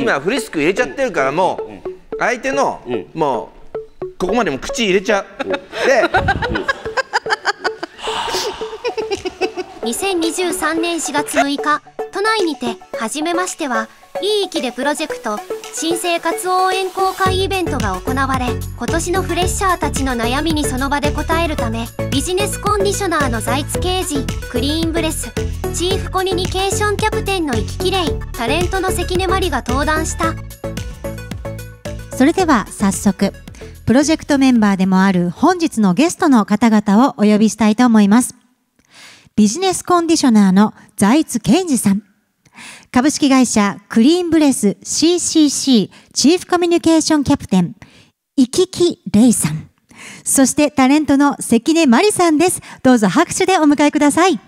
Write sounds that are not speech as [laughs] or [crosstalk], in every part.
今フリスク入れちゃってるからもう相手のもうここまでも口入れちゃう。で2023年4月6日都内にて「はじめましては」いい息でプロジェクト新生活応援公開イベントが行われ今年のフレッシャーたちの悩みにその場で答えるためビジネスコンディショナーの在津刑事クリーンブレスチーフコミュニケーションキャプテンの生ききれいタレントの関根麻里が登壇したそれでは早速プロジェクトメンバーでもある本日のゲストの方々をお呼びしたいと思いますビジネスコンディショナーの財津健二さん株式会社クリーンブレス CCC チーフコミュニケーションキャプテン生ききれいさんそしてタレントの関根麻里さんです。どうぞ拍手でお迎えください。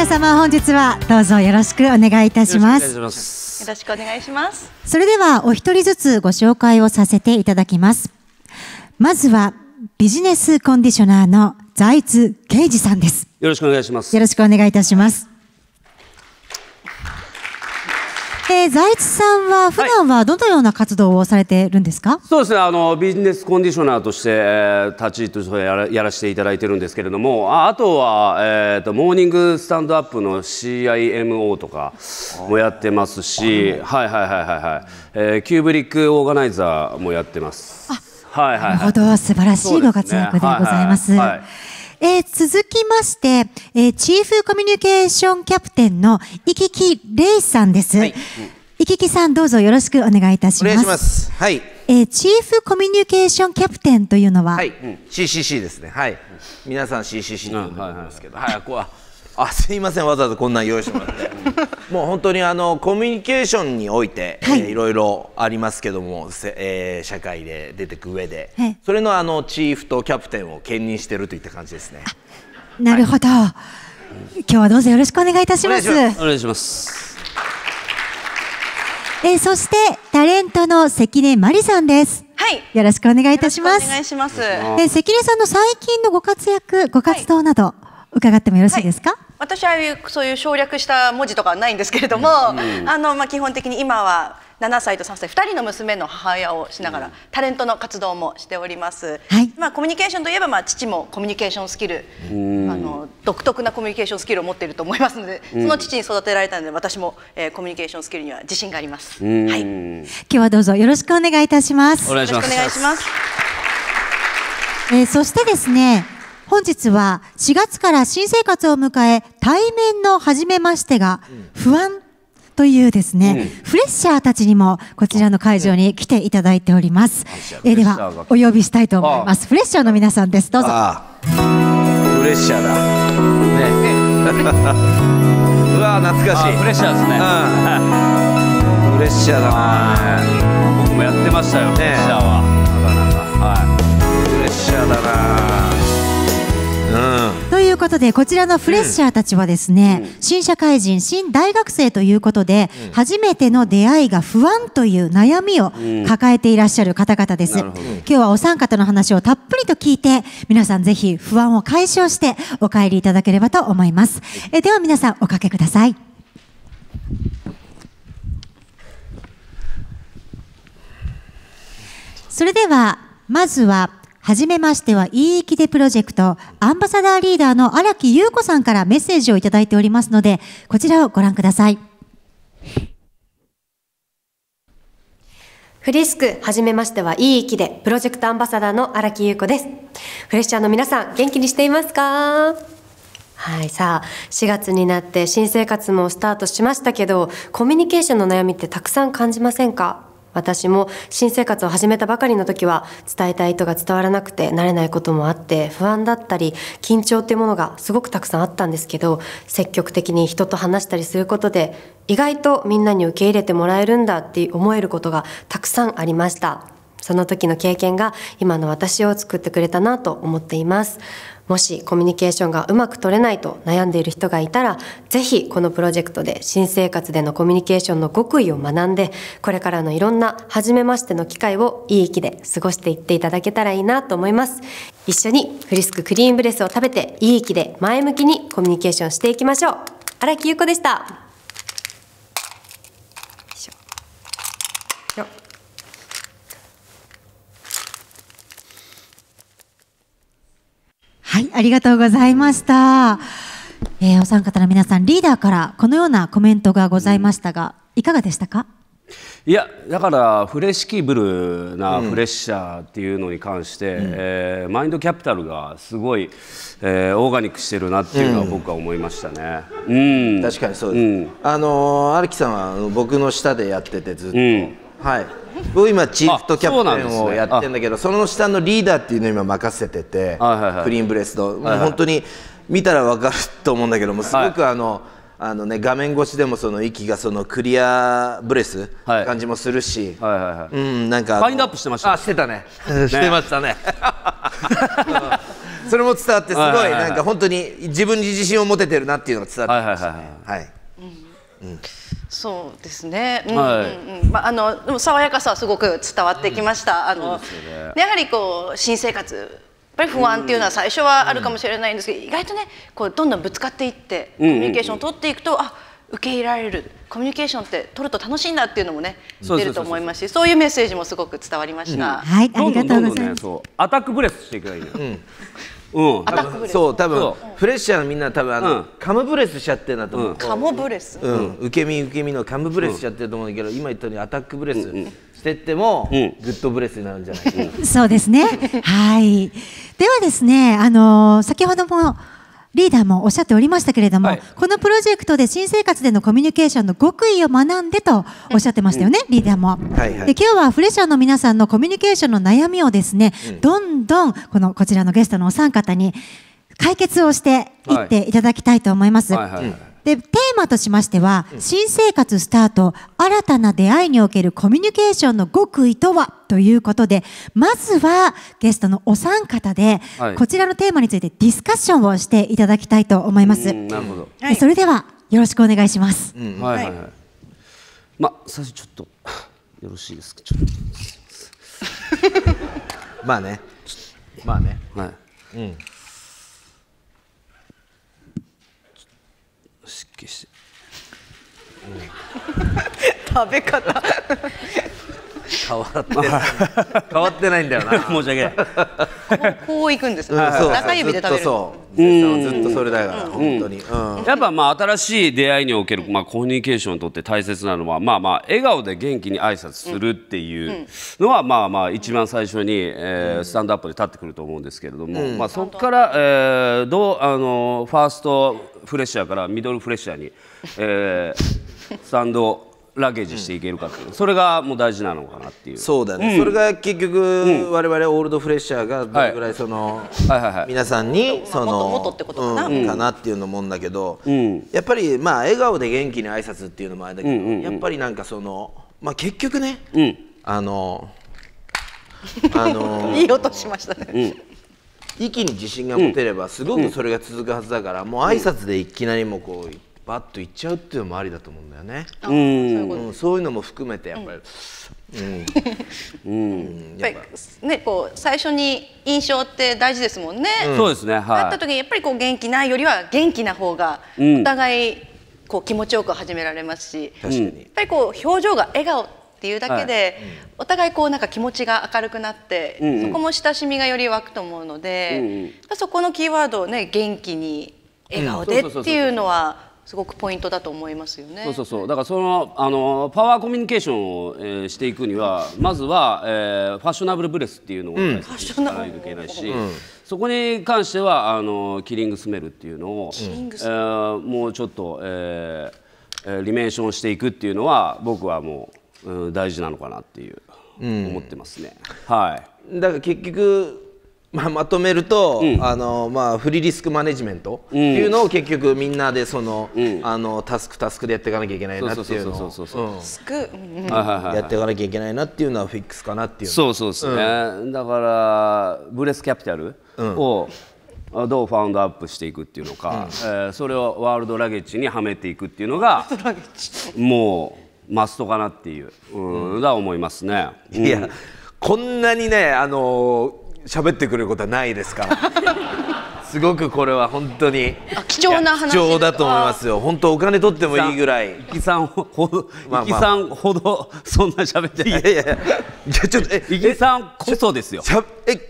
皆様本日はどうぞよろしくお願いいたしますよろしくお願いしますそれではお一人ずつご紹介をさせていただきますまずはビジネスコンディショナーの財津啓二さんですよろしくお願いしますよろしくお願いいたしますえー、財津さんは普段はどのような活動をされてるんですか、はい、そうですねあのビジネスコンディショナーとして、えー、立ち位置とややらせていただいてるんですけれどもああとは、えーと、モーニングスタンドアップの CIMO とかもやってますしはいはいはいはいはい、えー、キューブリックオーガナイザーもやってます。はいはい、はい、なるほど素晴らしいご活躍でございます。すねはいはいはいえー、続きまして、えー、チーフコミュニケーションキャプテンのいききれいさんです。はいいききさんどうぞよろしくお願いいたします。お願いします。はい。えー、チーフコミュニケーションキャプテンというのは、はい、うん、CCC ですね。はい。皆さん CCC と呼んでますけど、はい、はい、こうは。あすいませんわざわざこんなん用意してもらってもう本当にあのコミュニケーションにおいて、はいろいろありますけども、えー、社会で出てく上で、はい、それのあのチーフとキャプテンを兼任してるといった感じですねなるほど、はい、今日はどうぞよろしくお願いいたしますお願いしますえー、そしてタレントの関根麻里さんですはい。よろしくお願いいたします。お願いします。え、関根さんの最近のご活躍、ご活動など、伺ってもよろしいですか、はい私はそういう省略した文字とかはないんですけれども、うん、あのまあ基本的に今は7歳と3歳2人の娘の母親をしながら、タレントの活動もしております、はい、まあ、コミュニケーションといえば、まあ、父もコミュニケーションスキルあの独特なコミュニケーションスキルを持っていると思いますのでその父に育てられたので私も、えー、コミュニケーションスキルには自信があります、はい、今日はどうぞよろしくお願いいたします。お願いしますえそしてですね本日は4月から新生活を迎え対面の初めましてが不安というですね、うん、フレッシャーたちにもこちらの会場に来ていただいております、えではお呼びしたいと思いますフレッシャーの皆さんですどうぞフレッシャーだね [laughs] うわ懐かしいフレッシャーですね、うん、[laughs] フレッシャーだな僕もやってましたよ、ね、フレッシャーはなかなかはいフレッシャーだなということでこちらのフレッシャーたちはですね、新社会人新大学生ということで、初めての出会いが不安という悩みを抱えていらっしゃる方々です、今日はお三方の話をたっぷりと聞いて皆さんぜひ不安を解消してお帰りいただければと思いますえでは皆さんおかけくださいそれではまずははじめましてはい e きでプロジェクトアンバサダーリーダーの荒木優子さんからメッセージをいただいておりますので、こちらをご覧ください。フリスク、はじめましては、いいきで、プロジェクトアンバサダーの荒木優子です。フレッシャーの皆さん、元気にしていますかはい、さあ、4月になって新生活もスタートしましたけど、コミュニケーションの悩みってたくさん感じませんか私も新生活を始めたばかりの時は伝えたい意図が伝わらなくて慣れないこともあって不安だったり緊張っていうものがすごくたくさんあったんですけど積極的に人と話したりすることで意外とみんなに受け入れてもらえるんだって思えることがたくさんありました。その時の経験が今の私を作ってくれたなと思っています。もしコミュニケーションがうまく取れないと悩んでいる人がいたら、ぜひこのプロジェクトで新生活でのコミュニケーションの極意を学んで、これからのいろんな初めましての機会をいい気で過ごしていっていただけたらいいなと思います。一緒にフリスククリーンブレスを食べて、いい気で前向きにコミュニケーションしていきましょう。荒木優子でした。はい、ありがとうございました。えー、お三方の皆さん、リーダーからこのようなコメントがございましたが、いかがでしたかいやだからフレッシキブルなフレッシャーっていうのに関して、うん、えー、マインドキャピタルがすごい、えー、オーガニックしてるなっていうのは僕は思いましたね、うん、うん、確かにそうです、うん、あの荒、木さんは僕の下でやっててずっと、うんはい僕今チーフとキャプテンをやってるんだけどその下のリーダーっていうのを今任せてて、ははいいクリーンブレスト、もう本当に見たら分かると思うんだけどもすごくあの、あのね、画面越しでもその息がそのクリアブレス感じもするし、はいはいうんなんかファインアップしてました、ね、あしてたねしてましたね [laughs] それも伝わってすごいはいはいはい、なんか本当に自分に自信を持ててるなっていうのが伝わってましたねはいうんうんそうですね。うん、うん、まああのでも爽やかさはすごく伝わってきました。あの、ね、やはりこう新生活やっぱり不安っていうのは最初はあるかもしれないんですけど、意外とねこうどんどんぶつかっていってコミュニケーションを取っていくと、あ受け入れられるコミュニケーションって取ると楽しいんだっていうのもね出ると思いますしそういうメッセージもすごく伝わりました、うん、はいありがとうございます、ね、アタックブレスしていけばいい、うんうん、アタックブレスそう多分フレッシャーのみんな多分あの、カムブレスしちゃってるなと思う、カムブレス、うん受け身受け身のカムブレスしちゃってると思うんだけど、今言ったようにアタックブレスしてっても、グッドブレスになるんじゃないそうですね。はい。ではですね、あの先ほどもリーダーもおっしゃっておりましたけれども、はい、このプロジェクトで新生活でのコミュニケーションの極意を学んでとおっしゃってましたよね、うん、リーダーも。はいはい、で今日はフレッシャーの皆さんのコミュニケーションの悩みをですね、うん、どんどんこのこちらのゲストのお三方に解決をしていっていただきたいと思います。はいはいはいでテーマとしましては、新生活スタート新たな出会いにおけるコミュニケーションの極意とはということでまずはゲストのお三方で、はい、こちらのテーマについてディスカッションをしていただきたいと思います。なるほど、はそれではよろしくお願いします。うん、はい、はい、ま最初ちょっとよろしいですか。ちょっと [laughs] まあね。まあね。はい。うん。食べ方変わって変わってないんだよな [laughs] 申し訳ないこういくんです、そう中指で食べるずっとそれだから本当に、やっぱまあ新しい出会いにおける、まあ、コミュニケーションにとって大切なのはまあまあ笑顔で元気に挨拶するっていうのは、まあまあ一番最初に、えー、スタンドアップで立ってくると思うんですけれども、まあ、そこから、えー、どうあのファーストフレッシャーからミドルフレッシャーに、えースタンドラゲージしていけるかっていう、それがもう大事なのかなっていうそうだね、それが結局、我々オールドフレッシャーがどれぐらいその、ははいい皆さんにその、もっとってことかな,、かなっていうのもんだけど、やっぱりまあ笑顔で元気に挨拶っていうのもあれだけど、やっぱりなんかそのまあ結局ね、あの [laughs] あのいい音しましたね、息に自信が持てればすごくそれが続くはずだから、もう挨拶でいきなりもこうバッといっちゃうっていうのもありだと思うんだよね。うん、そういうのも含めてやっぱり、うん、やっぱりねこう最初に印象って大事ですもんね。そうですね。はい。った時にやっぱりこう元気ないよりは元気な方がお互いこう気持ちよく始められますし、やっぱりこう表情が笑顔っていうだけで、お互いこうなんか気持ちが明るくなって、そこも親しみがより湧くと思うので、そこのキーワードをね元気に笑顔でっていうのは。すごくポイントだと思いますよね。そうそうそうだからそのあのパワーコミュニケーションを、えー、していくにはまずは、えー、ファッショナブルブレスっていうのを使切ないといけないし、うん、そこに関してはあのキリングスメルっていうのを、えー、もうちょっと、えー、リメーションしていくっていうのは僕はもう、うん、大事なのかなっていう、うん、思ってますね。はい、だから結局まあ、まとめると、うん、あのまあ、フリーリスクマネジメントっていうのを結局みんなでその、うん、あのタスクタスクでやっていかなきゃいけないなっていうのをやっていかなきゃいけないなっていうのはフィックスかなっていうそうそうですね、うん、だからブレスキャピタルを、どうファウンドアップしていくっていうのか、うん、えー、それをワールドラゲッジにはめていくっていうのがもうマストかなっていう、うん、だ思いますね。いやこんなにねあのー喋ってくれることはないですから [laughs] すごくこれは本当に貴重な話貴重だと思いますよ本当お金取ってもいいぐらい生きさんほど生きさんほどそんな喋ってないいやいやいやちょっと生きさんこそですよえ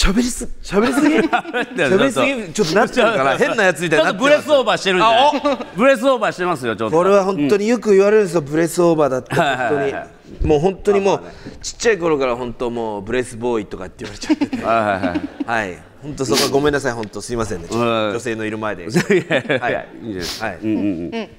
喋りす喋りすぎ [laughs] 喋りすぎちょっとなっちゃうから変なやつみたいになブレスオーバーしてるんじブレスオーバーしてますよちょっとこれは本当によく言われるんですよ、うん、ブレスオーバーだって本当に、はいもう本当にもう、ね、ちっちゃい頃から本当もうブレスボーイとかって言われちゃっててはいはい本当そこはごめんなさい本当すいませんね女性のいる前で [laughs] はいいいですはいうんうんうんうで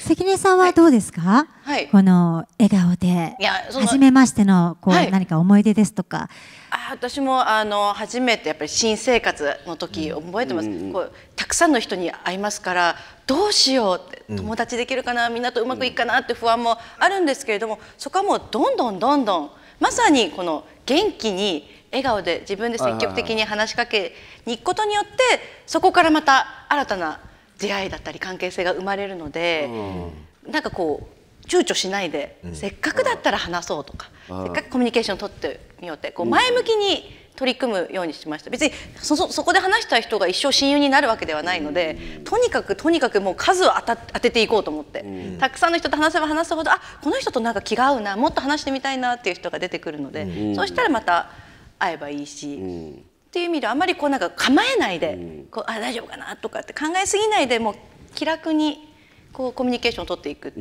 関根さんはどうですか、はい、この笑顔で初めましてのこう、何か思い出ですとかあ私もあの初めてやっぱり新生活の時覚えてます、うん、こうたくさんの人に会いますからどうしようって友達できるかな、うん、みんなとうまくいくかなって不安もあるんですけれどもそこはもうどんどんどんどんまさにこの元気に笑顔で自分で積極的に話しかけに行くことによってそこからまた新たな出会いだったり関係性が生まれるので、うん、なんかこう躊躇しないで、うん、せっかくだったら話そうとか、うん、せっかくコミュニケーション取ってみようってこう前向きに取り組むようにしました別にそそこで話した人が一生親友になるわけではないので、とにかくとにかくもう数を当た当てていこうと思って、たくさんの人と話せば話すほどあこの人となんか気が合うなもっと話してみたいなっていう人が出てくるので、そうしたらまた会えばいいし。っていう意味であまりこうなんか構えないで、うん、こうあ大丈夫かなとかって考えすぎないでもう気楽にこうコミュニケーションを取っていく、う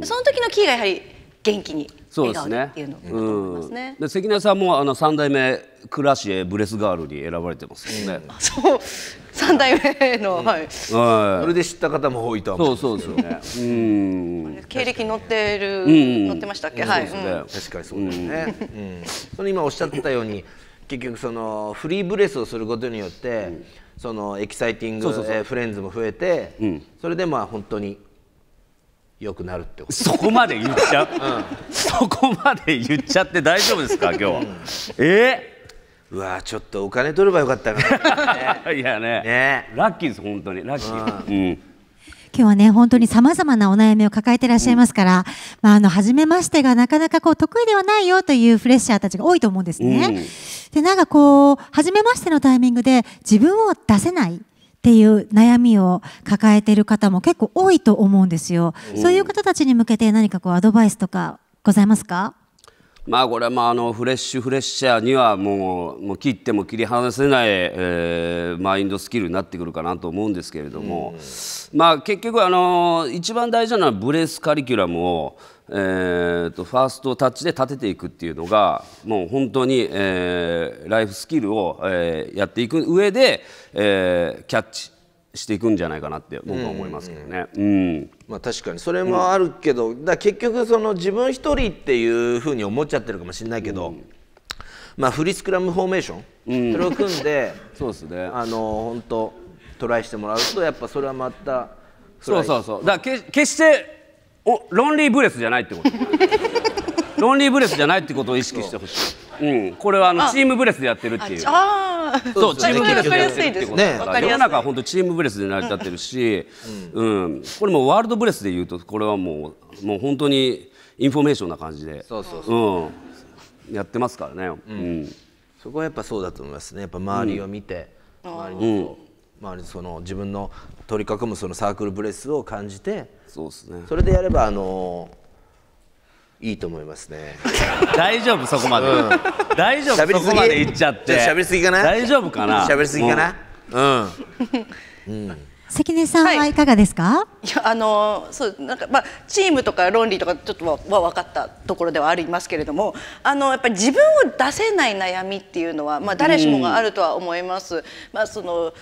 ん、その時のキーがやはり元気に笑顔でっていうのだと思いますね。で、ねうん、関根さんもあの三代目クラシエブレスガールに選ばれてますよね。そう三代目の、はい。それで知った方も多いと思う。そうそうですよね。うん。[laughs] 経歴載ってる、載ってましたっけ、はい。確かにそうですね。うん、その今おっしゃったように。結局そのフリーブレスをすることによって、うん、そのエキサイティングそううそそうフレンズも増えて、うん、それでまあ本当に良くなるってことそこまで言っちゃう、うん、そこまで言っちゃって大丈夫ですか [laughs] 今日は、えー、うわちょっとお金取ればよかったな、ね、[laughs] いやねねラッキーです本当にラッキー、うん今日はね、本当に様々なお悩みを抱えていらっしゃいますから、まあ、あの、初めましてがなかなかこう、得意ではないよというフレッシャーたちが多いと思うんですね。で、なんかこう、初めましてのタイミングで自分を出せないっていう悩みを抱えている方も結構多いと思うんですよ。そういう方たちに向けて何かこう、アドバイスとかございますかまあこれはまああのフレッシュフレッシャーにはもうもう切っても切り離せない、えー、マインドスキルになってくるかなと思うんですけれども、まあ結局あの一番大事なのはブレスカリキュラムを、えー、とファーストタッチで立てていくっていうのがもう本当に、えー、ライフスキルを、えー、やっていく上で、えー、キャッチしていくんじゃないかなって僕は思いますけどね。うん、うんうん、まあ、確かにそれもあるけど、うん、だ結局その自分一人っていうふうに思っちゃってるかもしれないけど、まあ、フリースクラムフォーメーション、うん、それを組んで [laughs] そうですねあの本当トライしてもらうとやっぱそれはまたそうそうそうだけ決しておロンリーブレスじゃないってことロンリーブレスじゃないってことを意識してほしい。うん、これはあのチームブレスでやってるっていう。ああ、そう、チームブレスでやってるってことだから、世の中は本当チームブレスで成り立ってるし、うん、これもワールドブレスで言うと、これはもう、もう本当にインフォメーションな感じで。そうそうそう。やってますからね。うん。そこはやっぱそうだと思いますね。やっぱ周りを見て、うん、周りの。まあ、その自分の取り囲むそのサークルブレスを感じてそうです、ね、それでやればあのいいと思いますね [laughs] 大丈夫そこまで、うん、大丈夫そこまでいっちゃって喋りすぎかな大丈夫かな喋りすぎかなうん、うん関根さんはいかがですか、はい、いやあのそうなんか、まあ、チームとか論理とかちょっとは分かったところではありますけれどもあのやっぱり自分を出せない悩みっていうのは、まあ、誰しもがあるとは思います。まあ、その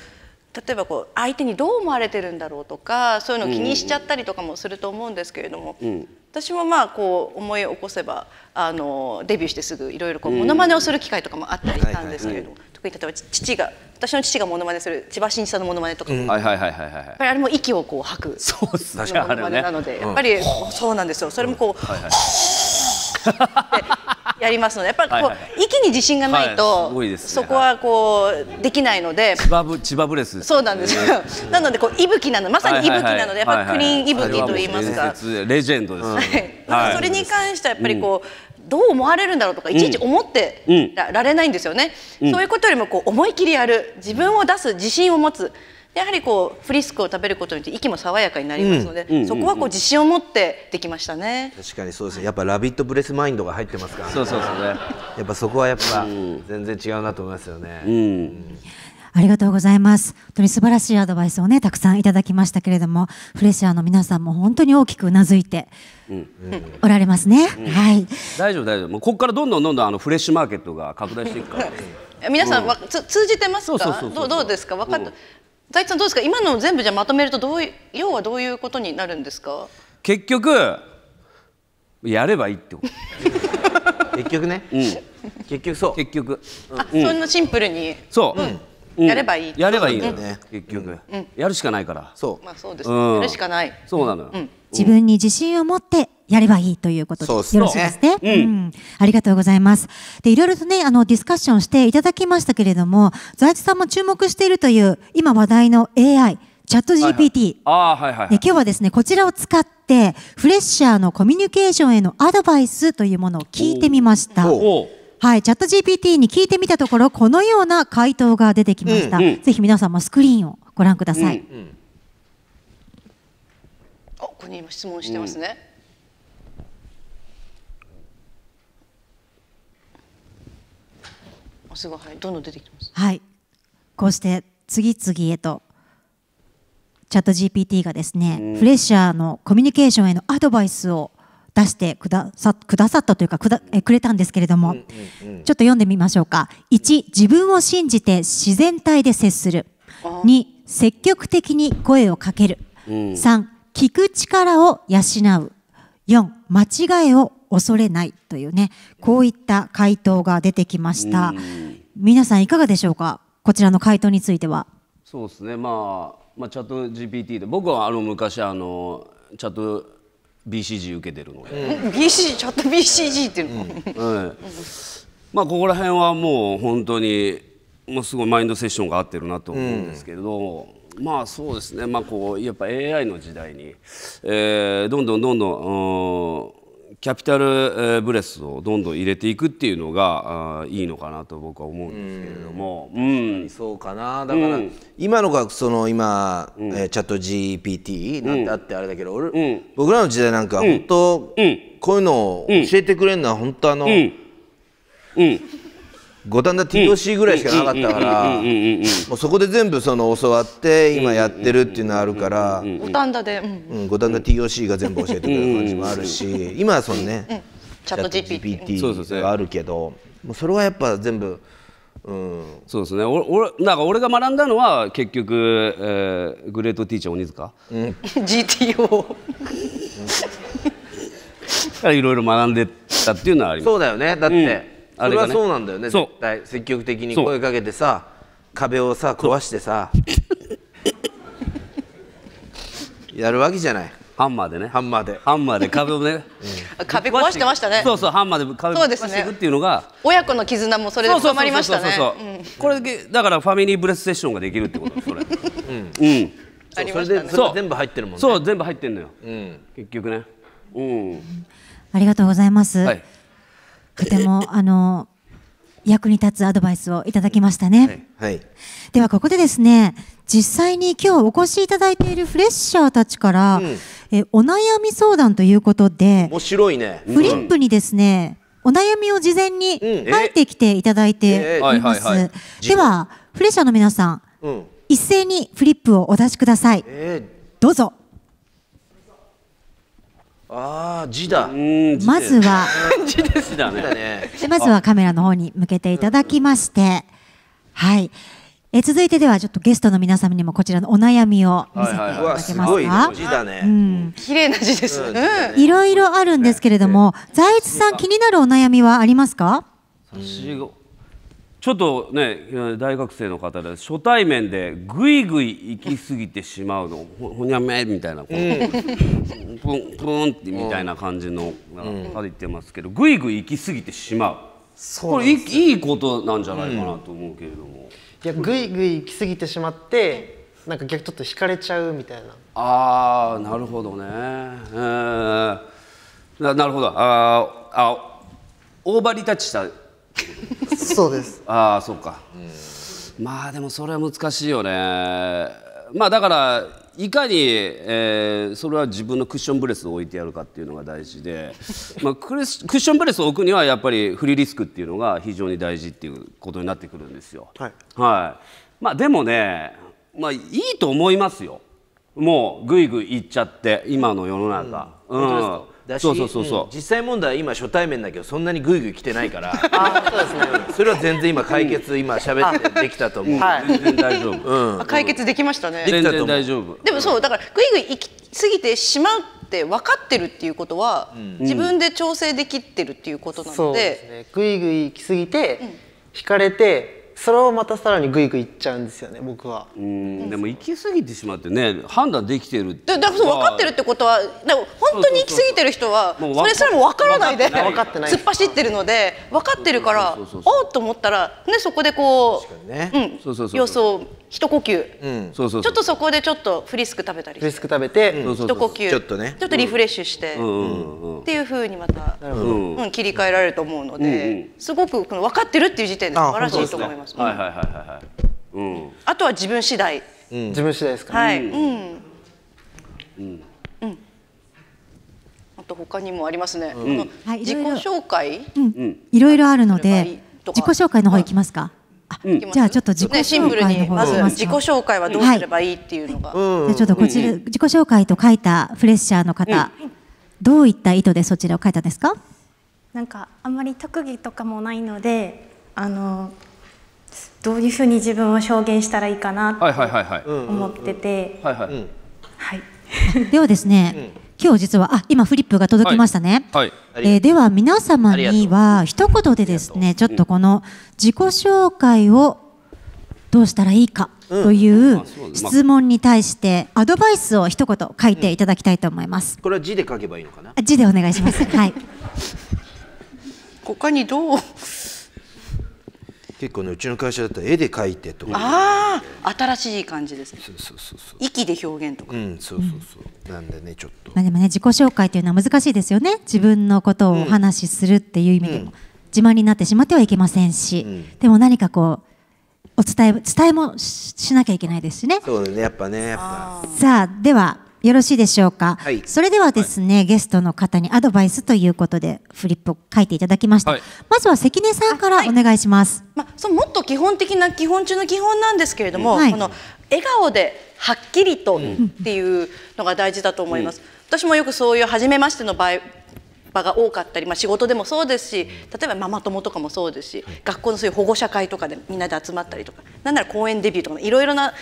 例えばこう相手にどう思われてるんだろうとかそういうのを気にしちゃったりとかもすると思うんですけれども、うんうん、私もまあこう思い起こせばあのデビューしてすぐいろいろものまねをする機会とかもあったりしたんですけれども、特に例えば父が私の父がものまねする千葉真一さんのものまねとかも、やっぱりあれも息をこう吐くものまねなので、ね、やっぱりそうなんですよそれもこう。はいはい [laughs] やりますのでやっぱりこう、はいはい、息に自信がないと、はいいね、そこはこうできないので千葉ぶ千葉ブレスそうなんですよ、えー、[laughs] なのでこう息吹なのまさに息吹なので、はいはい、やっぱりクリーン息吹と言いますかレジェンドです、ね、はい、それに関してはやっぱりこう、うんどう思われるんだろうとかいちいち思ってら,、られないんですよね、うん、そういうことよりもこう思い切りやる自分を出す自信を持つやはりこうフリスクを食べることによって息も爽やかになりますので、うんそこはこう自信を持ってできましたね確かにそうですねやっぱラビットブレスマインドが入ってますから、ね、そうそうそうね [laughs] やっぱそこはやっぱ全然違うなと思いますよね、ありがとうございます。本当に素晴らしいアドバイスをね、たくさんいただきましたけれども、フレッシャーの皆さんも本当に大きくうなずいて。おられますね。うんはい。大丈夫、大丈夫、もうここからどんどんどんどん、あのフレッシュマーケットが拡大していくから。[laughs] 皆さんは、うん、通じてますか。そうどうですか。分かった、うん、大地さんどうですか今の全部じゃまとめるとどう要はどういうことになるんですか結局やればいいってこと [laughs] 結局ね、うん、結局そう結局、あ、うん、そんなシンプルにそう、うんやればいい、やればいいよね、結局、やるしかないからそうまあそうです、ねやるしかないそうなのよ、自分に自信を持ってやればいいということでよろしいですね、うん、ありがとうございますでいろいろとねあのディスカッションしていただきましたけれども財津さんも注目しているという今話題の AI チャット GPT、はいはい、今日はですねこちらを使ってフレッシャーのコミュニケーションへのアドバイスというものを聞いてみました。はい、チャット GPT に聞いてみたところこのような回答が出てきました、うんうん、ぜひ皆さんもスクリーンをご覧ください、うんうん、ここに今質問してますね、うんすが、はい、どんどん出てきてます。はい、こうして次々へとチャット GPT がですね、うん、フレッシャーのコミュニケーションへのアドバイスを出してくださくださったというかくだえくれたんですけれども、うんうんうん、ちょっと読んでみましょうか1自分を信じて自然体で接する2積極的に声をかける、うん、3聞く力を養う4間違いを恐れないというねこういった回答が出てきました皆さんいかがでしょうかこちらの回答についてはそうですねまあ、まあ、チャット GPT で僕はあの昔あのチャット BCG 受けてるので、うん、BCG チャット BCG っていうの、うん、はい、まあここら辺はもう本当にもうすごいマインドセッションが合ってるなと思うんですけれど、うん、まあそうですねまあこうやっぱ AI の時代に、えー、どんどんどんどんキャピタルブレスをどんどん入れていくっていうのがいいのかなと僕は思うんですけれども、うん、そうかなだから、うん、今のがその今、うん、チャット GPT なんてあってあれだけど、俺、うん、僕らの時代なんか本当、こういうのを教えてくれるのは本当あの、うん五反田 TOC ぐらいしかなかったからもうそこで全部その教わって今やってるっていうのあるから五反田で五反田 TOC が全部教えてくれる感じもあるし今はそのねチャット GPT があるけどもうそれはやっぱ全部。うん、そうですね俺なんか俺が学んだのは結局、えー、グレートティーチャー鬼塚、うん、GTO [laughs] いろいろ学んでたっていうのはありますそうだよねだって、うんあれが、ね、そうなんだよね絶対積極的に声かけてさ壁をさ壊してさ [laughs] やるわけじゃないハンマーでねハンマーでハンマーで壁をね、うん、壁壊してましたねそうそうハンマーで壁壊していくっていうのが、ね、親子の絆もそれで深まりましたねこれだけだからファミリーブレスセッションができるってことそれうん、うんそそれで、それ全部入ってるもんねそう全部入ってんのよ、うん、結局ねうんありがとうございます、はいとても [laughs] あの役に立つアドバイスをいただきましたね、はい、はい、ではここでですね実際に今日お越しいただいているフレッシャーたちから、うん、えお悩み相談ということで面白いねフリップにですね、うん、お悩みを事前に書いてきていただいています、ではフレッシャーの皆さん、うん、一斉にフリップをお出しください、えー、どうぞああ字だ。まずは [laughs] 字ですだね。でまずはカメラの方に向けていただきまして、はい。え続いてではちょっとゲストの皆様にもこちらのお悩みを見せていただけますか。はいい、字だね。うん。綺麗な字です、うんいろいろあるんですけれども、財津さん気になるお悩みはありますか？差し子ちょっとね大学生の方で初対面でぐいぐい行き過ぎてしまうのほにゃめみたいなこう、うん、プンプンってみたいな感じの入ってますけどぐいぐい行き過ぎてしまうこれいいことなんじゃないかなと思うけれども、いやぐいぐい行き過ぎてしまってなんか逆ちょっと引かれちゃうみたいなああなるほどね、えー、ななるほどああオーバーリタッチしたそうですああそうか、うまあでもそれは難しいよねまあだからいかに、えー、それは自分のクッションブレスを置いてやるかっていうのが大事で、[laughs] まあ、クレスクッションブレスを置くにはやっぱりフリーリスクっていうのが非常に大事っていうことになってくるんですよ。はい、はい、まあ、でもね、まあ、いいと思いますよもうぐいぐいいっちゃって今の世の中。うん、うんだしそうそうそうそう、うん、実際問題今初対面だけどそんなにグイグイ来てないから [laughs] あそうですね、それは全然今解決、うん、今喋ってできたと思う、はい、全然大丈夫、解決できましたね全然大丈夫でもそうだからグイグイ行き過ぎてしまうって分かってるっていうことは、自分で調整できてるっていうことなので,、そうですね、グイグイ行き過ぎて、引かれてそれをまたさらにぐいぐいいっちゃうんですよね僕はでも行き過ぎてしまってね判断できてるってだ分かってるってことはでも本当に行き過ぎてる人はそれすらも分からないで突っ走ってるので分かってるからおっと思ったら、ね、そこでこう、ねう様子を一呼吸、ちょっとそこでちょっとフリスク食べたりフリスク食べて、一呼吸ちょっとねちょっとリフレッシュして、っていうふうにまた、切り替えられると思うので、すごく分かってるっていう時点で素晴らしいと思います。ですいはいはいはいはい。うん。あとは自分次第。うん、自分次第ですか、ね。はい。うん。うん。うん。あと他にもありますね。うん、はい。自己紹介。うん。いろいろあるので。自己紹介の方いきますか。うん、じゃあちょっと自己紹介の方、ね、まず自己紹介はどうすればいいっていうのが、はい、ちょっとこちら、うん、自己紹介と書いたフレッシャーの方、うん、どういった意図でそちらを書いたんですかなんかあんまり特技とかもないのであのどういうふうに自分を証言したらいいかなと思ってて [laughs] ではですね、今日実はあ今フリップが届きましたね、はいはい、えー、では皆様には一言でですねちょっとこの自己紹介をどうしたらいいかという質問に対してアドバイスを一言書いていただきたいと思います、うん、これは字で書けばいいのかな字でお願いしますはい [laughs] 他にどう結構ねうちの会社だったら絵で描いてとかああ新しい感じですねそうそうそうそう息で表現とかうんそうそうそう、うん、なんでねちょっとまあでもね自己紹介というのは難しいですよね自分のことをお話しするっていう意味でも、うん、自慢になってしまってはいけませんし、うん、でも何かこうお伝え伝えもしなきゃいけないですしね。そうねやっぱねさあではよろしいでしょうか、はい、それではですね、はい、ゲストの方にアドバイスということでフリップを書いていただきました、はい、まずは関根さんからお願いします、まあ、そのもっと基本的な基本中の基本なんですけれども、この笑顔ではっきりとっていうのが大事だと思います、うん、私もよくそういう初めましての場合場が多かったり、まあ、仕事でもそうですし例えばママ友とかもそうですし、はい、学校のそういう保護者会とかでみんなで集まったりとかなんなら公演デビューとかいろいろな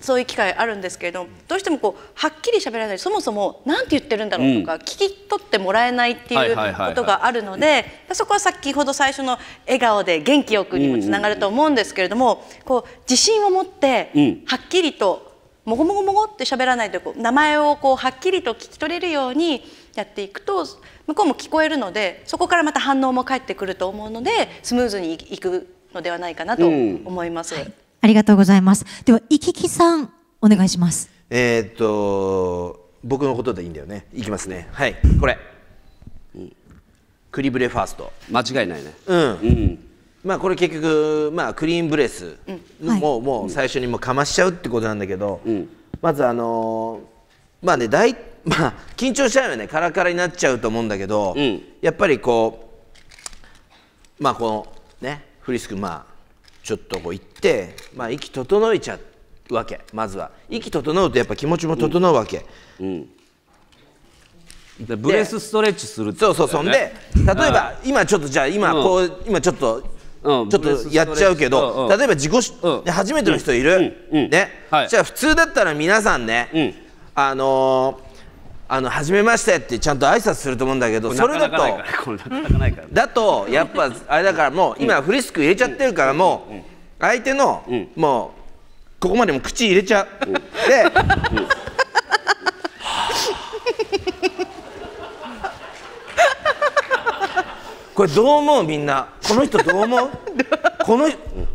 そういう機会あるんですけれどどうしてもこうはっきり喋らないそもそも何て言ってるんだろうとか、うん、聞き取ってもらえないっていうことがあるのでそこは先ほど最初の笑顔で元気よくにもつながると思うんですけれども、うんうん、こう自信を持ってはっきりともごもごもごって喋らないとこう名前をこうはっきりと聞き取れるようにやっていくと。向こうも聞こえるのでそこからまた反応も返ってくると思うのでスムーズにいくのではないかなと思います、うんはい、ありがとうございますでは行ききさんお願いしますえー、っと僕のことでいいんだよねいきますねはいこれ、うん、クリブレファースト間違いないねうん、うんまあこれ結局、まあ、クリーンブレス、うんはい、もうもう最初にもうかましちゃうってことなんだけど、うん、まずあのー、まあね大まあ緊張しちゃうよねカラカラになっちゃうと思うんだけど、うん、やっぱりこうまあこのねフリスクまあちょっとこう行って、まあ、息整えちゃうわけまずは息整うとやっぱ気持ちも整うわけ、うんうんブレスストレッチする、ね、そうそうそんで例えば、今ちょっとじゃあ今こう、今ちょっと、ちょっとやっちゃうけど、例えば自己、うん、初めての人いる、ね、はい、じゃあ普通だったら皆さんね、あのあの初めましてってちゃんと挨拶すると思うんだけどそれだとだとやっぱあれだからもう今フリスク入れちゃってるからもう相手のもうここまでも口入れちゃうでこれどう思うみんなこの人どう思うこの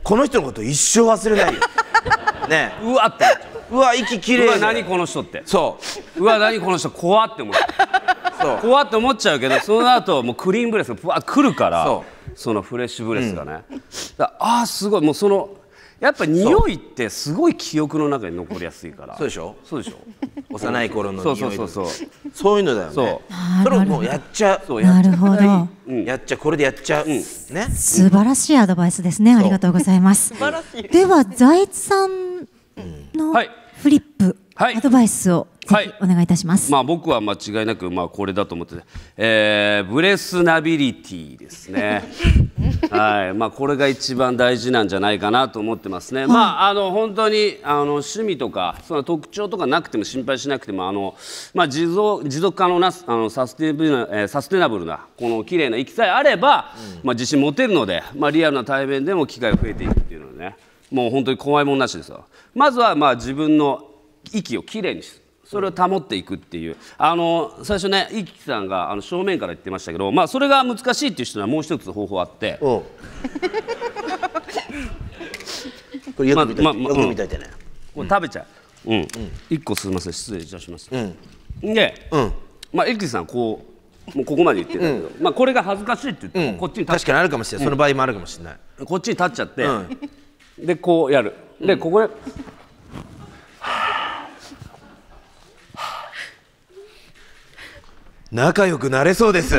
この人のこと一生忘れないよね [laughs] うわってうわ息きれいうわ何この人ってそううわ何この人怖って思うそう怖って思っちゃうけどその後もうクリーンブレスがぶわくるからそのフレッシュブレスがね、うん、ああすごいもうそのやっぱ匂いってすごい記憶の中に残りやすいからそうでしょそうでしょ幼い頃の匂いそうそうそうそういうのだよねそうそれをもうやっちゃうなるほど、うん、やっちゃこれでやっちゃう、ね素晴らしいアドバイスですねありがとうございますでは財津さんの、はいフリップ、はい、アドバイスをぜひお願いいたします、まあ、僕は間違いなく、まあ、これだと思って、えー、ブレスナビリティですね [laughs] はいまあ、これが一番大事なんじゃないかなと思ってますね、はい、まあ、あの本当にあの趣味とかその特徴とかなくても心配しなくてもあの、まあ、持続持続可能なあのサステナブルな、えー、サステナブルなこの綺麗な行きさえあれば、うん、まあ、自信持てるので、まあ、リアルな対面でも機会が増えていくっていうのでね。もう本当に怖いもんなしですよまずはまあ自分の息をきれいにするそれを保っていくっていうあの最初ね一輝さんがあの正面から言ってましたけど、まあ、それが難しいっていう人にはもう一つ方法あって [laughs] これよく見といて、ままうん、ね、これ食べちゃう、うんうん、1個すみません失礼いたします、うん、で、うんまあ、一輝さんこうもうここまで言ってるんだけど、うん、まあ、これが恥ずかしいって言って、こっちに確かにあるかもしれない、その場合もあるかもしれないこっちに立っちゃって、でこうやるでここで、仲良くなれそうです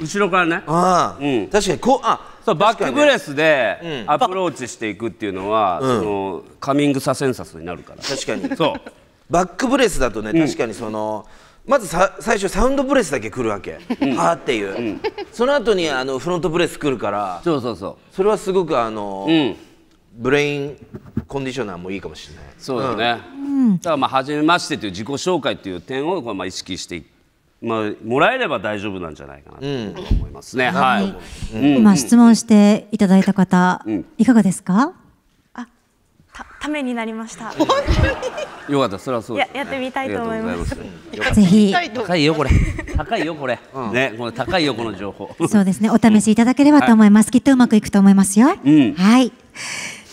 後ろからねああ、うん、確かにこうあそう、バックブレスでアプローチしていくっていうのは、うん、そのカミングサセンサスになるから確かにそうバックブレスだとね、確かにその、うんまずさ最初サウンドプレスだけ来るわけ、はあっていう、うん、その後にあのフロントプレス来るからそうそうそうそれはすごくあの、うん、ブレインコンディショナーもいいかもしれないそうだね、うん、だからまあ初めましてという自己紹介という点をまあ意識してまあもらえれば大丈夫なんじゃないかなと思いますね、はい、今質問していただいた方、いかがですかたためになりました。よかった、それはそう、ね、やってみたいと思います。ますぜひ高いよこれ、高いよこれ、うん、ね、この高いよこの情報。そうですね、お試しいただければと思います。はい、きっとうまくいくと思いますよ。うん、はい。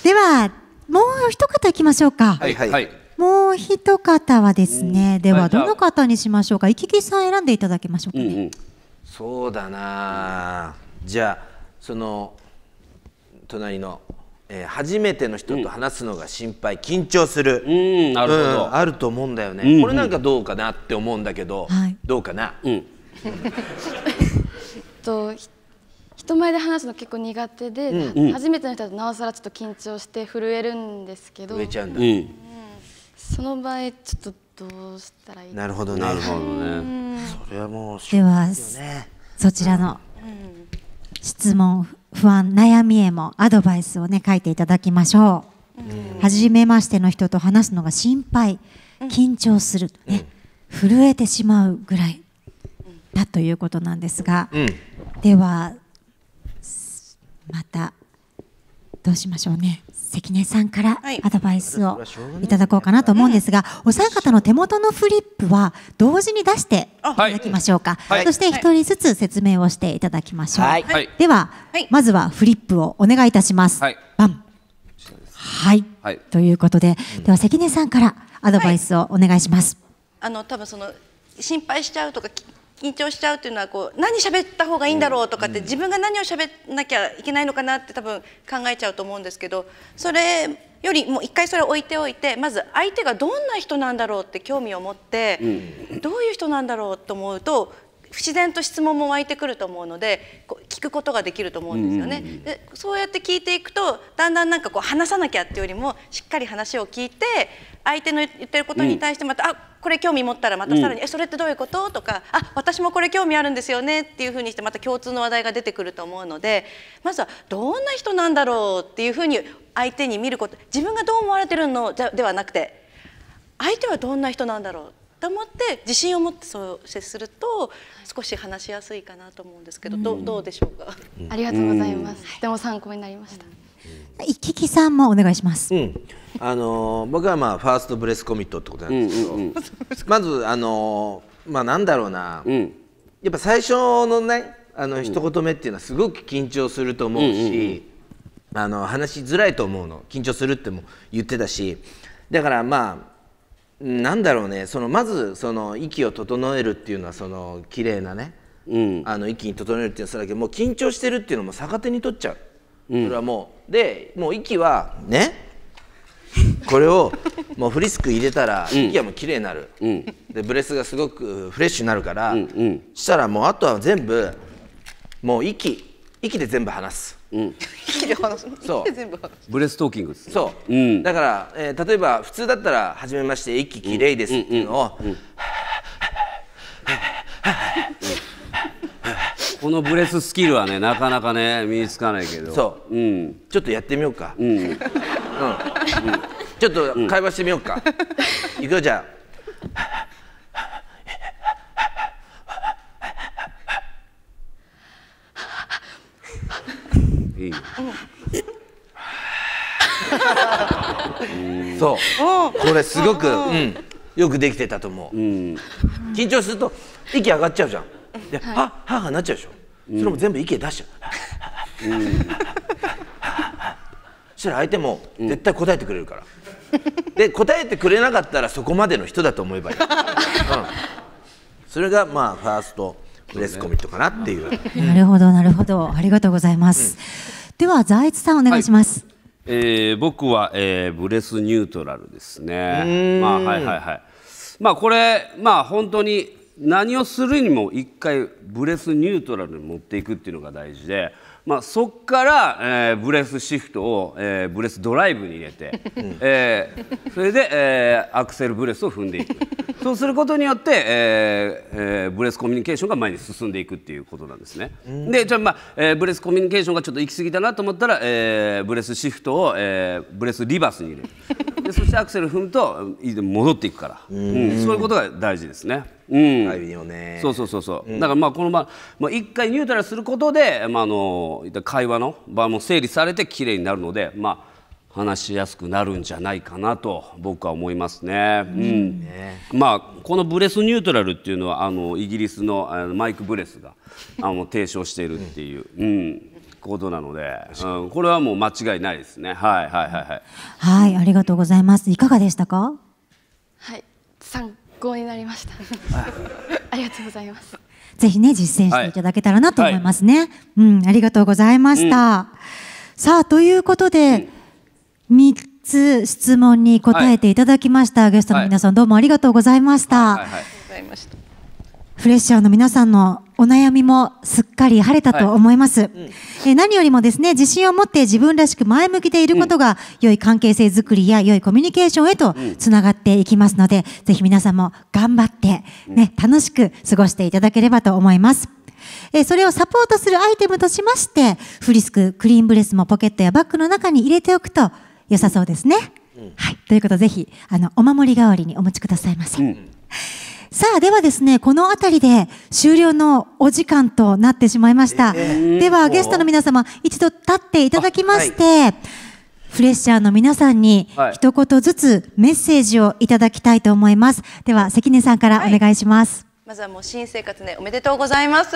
ではもう一方いきましょうか。はいはい。もう一方はですね、うん、ではどの方にしましょうか。いききさん選んでいただきましょうか、ねうんうん、そうだな。じゃあその隣の。えー、初めての人と話すのが心配、緊張する、うん、なるほど、あると思うんだよね、うんうん、これなんかどうかなって思うんだけど、はい、どうかな、うん、と人前で話すの結構苦手で、うん、初めての人だとなおさらちょっと緊張して震えるんですけど震えちゃうんだ、うん、その場合ちょっとどうしたらいいなるほどねなるほどね、それはもう、ね、ではそちらの、うん質問不安悩みへもアドバイスをね書いていただきましょう、うん、初めましての人と話すのが心配緊張する、ね、うん、震えてしまうぐらいだということなんですが、うん、ではまたどうしましょうね関根さんからアドバイスをいただこうかなと思うんですが、お三方の手元のフリップは同時に出していただきましょうか、はい、そして一人ずつ説明をしていただきましょう、はい、では、はい、まずはフリップをお願いいたします、はい、バンはい、ということで、うん、では関根さんからアドバイスをお願いします、あの多分その心配しちゃうとか緊張しちゃうというのはこう何喋った方がいいんだろうとかって自分が何を喋らなきゃいけないのかなって多分考えちゃうと思うんですけどそれよりもう一回それを置いておいてまず相手がどんな人なんだろうって興味を持ってどういう人なんだろうと思うと自然と質問も湧いてくると思うので聞くことができると思うんですよね。でそうやって聞いていくとだんだんなんかこう話さなきゃっていうよりもしっかり話を聞いて相手の言ってることに対してまた、うん、あこれ興味持ったらまたさらに、うん、えそれってどういうこととかあ私もこれ興味あるんですよねっていうふうにしてまた共通の話題が出てくると思うのでまずはどんな人なんだろうっていうふうに相手に見ること自分がどう思われてるのじゃではなくて相手はどんな人なんだろうと思って自信を持ってそう接すると少し話しやすいかなと思うんですけど、どうどうでしょうか、ありがとうございます、とても参考になりました、いききさんもお願いします、あの僕はまあファーストブレスコミットってことなんですけど、まずあのまあなんだろうな、やっぱ最初のねあの一言目っていうのはすごく緊張すると思うし、あの話しづらいと思うの緊張するっても言ってたしだからまあなんだろうねそのまずその息を整えるっていうのはその綺麗なね、うん、あの息に整えるっていうのはそれだけどもう緊張してるっていうのも逆手に取っちゃう、うん、それはもうでもう息はねこれをもうフリスク入れたら息はもう綺麗になる、うん、でブレスがすごくフレッシュになるから、うんうん、したらもうあとは全部もう息息で全部話す、うん、息で話すそう全部話すブレストーキングそう、うん、だから、えー、例えば普通だったら「はじめまして息きれいです」っていうのを、このブレススキルはねなかなかね身につかないけどそう、うん、ちょっとやってみようか、うんうん、ちょっと会話してみようか、い [laughs] くよじゃあいいよ、うん、[laughs] そうこれすごく、うん、よくできてたと思う、緊張すると息上がっちゃうじゃんで、はい、はははなっちゃうでしょ、うん、それも全部息出しちゃう、そしたら相手も絶対答えてくれるから、で答えてくれなかったらそこまでの人だと思えばいい、うん、それがまあファーストブレスコミットかなっていう。なるほど、なるほど、ありがとうございます。うん、では、財津さんお願いします。はい、えー、僕は、えー、ブレスニュートラルですね。まあ、はいはいはい。まあ、これ、まあ、本当に何をするにも一回ブレスニュートラルに持っていくっていうのが大事で。まあ、そこから、えー、ブレスシフトを、えー、ブレスドライブに入れて、[laughs] うん、えー、それで、えー、アクセルブレスを踏んでいく [laughs] そうすることによって、えーえー、ブレスコミュニケーションが前に進んでいくっていうことなんですね。うん、でじゃあ、まあえー、ブレスコミュニケーションがちょっと行き過ぎだなと思ったら、えー、ブレスシフトを、えー、ブレスリバースに入れるでそしてアクセル踏むと戻っていくから、うん、そういうことが大事ですね。あるよねそうそうそうそう、だからまあこのまあ、まあ、一回ニュートラルすることで、まあ、あの会話の場も整理されてきれいになるのでまあ話しやすくなるんじゃないかなと僕は思いますね。うん、ねまあこのブレスニュートラルっていうのはあのイギリスのあのマイク・ブレスがあの提唱しているっていう、うん、うんことなので、うん、これはもう間違いないですね。はいはいはいはい。はい、ありがとうございます。いかがでしたか？はい、三考になりましたありがとうございますぜひね実践していただけたらなと思いますね、はい、うんありがとうございました、うん、さあということで、うん、3つ質問に答えていただきました、はい、ゲストの皆さんどうもありがとうございました、はい、ありがとうございましたフレッシャーの皆さんのお悩みもすっかり晴れたと思います、はいうん、え何よりもですね自信を持って自分らしく前向きでいることが、うん、良い関係性づくりや良いコミュニケーションへとつながっていきますので、うん、ぜひ皆さんも頑張ってね、楽しく過ごしていただければと思います。えそれをサポートするアイテムとしましてフリスククリーンブレスもポケットやバッグの中に入れておくと良さそうですね。はい、ということでぜひあのお守り代わりにお持ちくださいませ。さあ、ではですね、この辺りで終了のお時間となってしまいました。えー、では、ゲストの皆様、一度立っていただきまして、はい、フレッシャーの皆さんに一言ずつメッセージをいただきたいと思います。では、関根さんからお願いします。はいまずはもう新生活ねおめでとうございます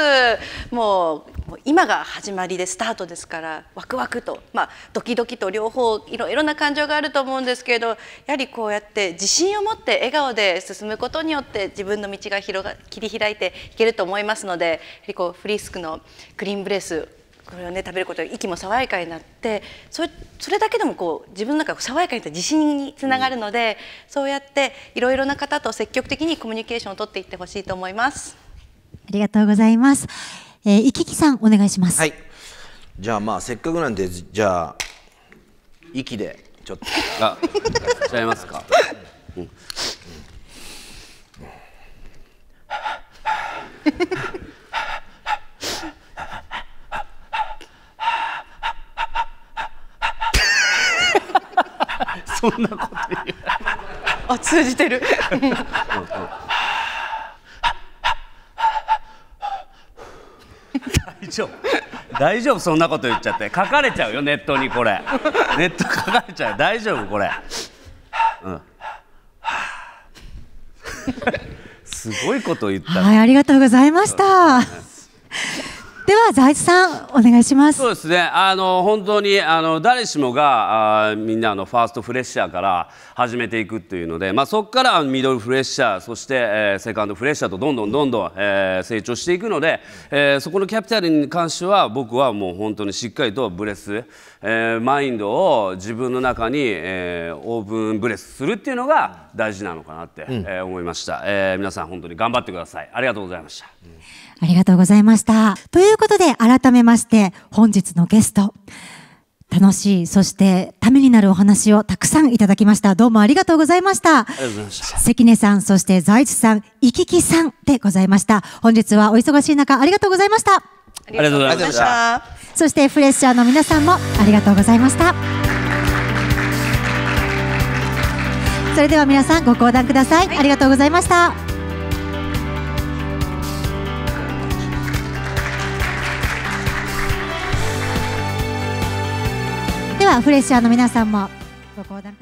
もう今が始まりでスタートですからワクワクと、まあ、ドキドキと両方いろいろな感情があると思うんですけれどやはりこうやって自信を持って笑顔で進むことによって自分の道が広が切り開いていけると思いますのでやはりこうフリスクのグリーンブレスこれをね食べることで息も爽やかになってそれそれだけでもこう自分の中爽やかにと自信につながるので、うん、そうやっていろいろな方と積極的にコミュニケーションを取っていってほしいと思いますありがとうございます、えー、いききさんお願いしますはいじゃあまあせっかくなんでじゃあ息でちょっとあちゃいますか、うん Ha [laughs] そんなこと言うあ通じてる大丈夫大丈夫そんなこと言っちゃって書かれちゃうよネットにこれネット書かれちゃう大丈夫これうんすごいこと言った、はい、ありがとうございました。では財津さんお願いします。そうですね。あの本当にあの誰しもがあみんなあのファーストフレッシャーから始めていくっていうので、まあそこからミドルフレッシャー、そして、えー、セカンドフレッシャーとどんどんどんどん、えー、成長していくので、えー、そこのキャピタルに関しては僕はもう本当にしっかりとブレス、えー、マインドを自分の中に、えー、オープンブレスするっていうのが大事なのかなって、うん、えー、思いました、えー。皆さん本当に頑張ってください。ありがとうございました。うんありがとうございました。ということで、改めまして、本日のゲスト、楽しい、そしてためになるお話をたくさんいただきました。どうもありがとうございました。関根さん、そして財津さん、行き来さんでございました。本日はお忙しい中、ありがとうございました。ありがとうございました。そしてフレッシャーの皆さんもありがとうございました。それでは皆さんご講談ください。ありがとうございました。ではフレッシャーの皆さんもご講談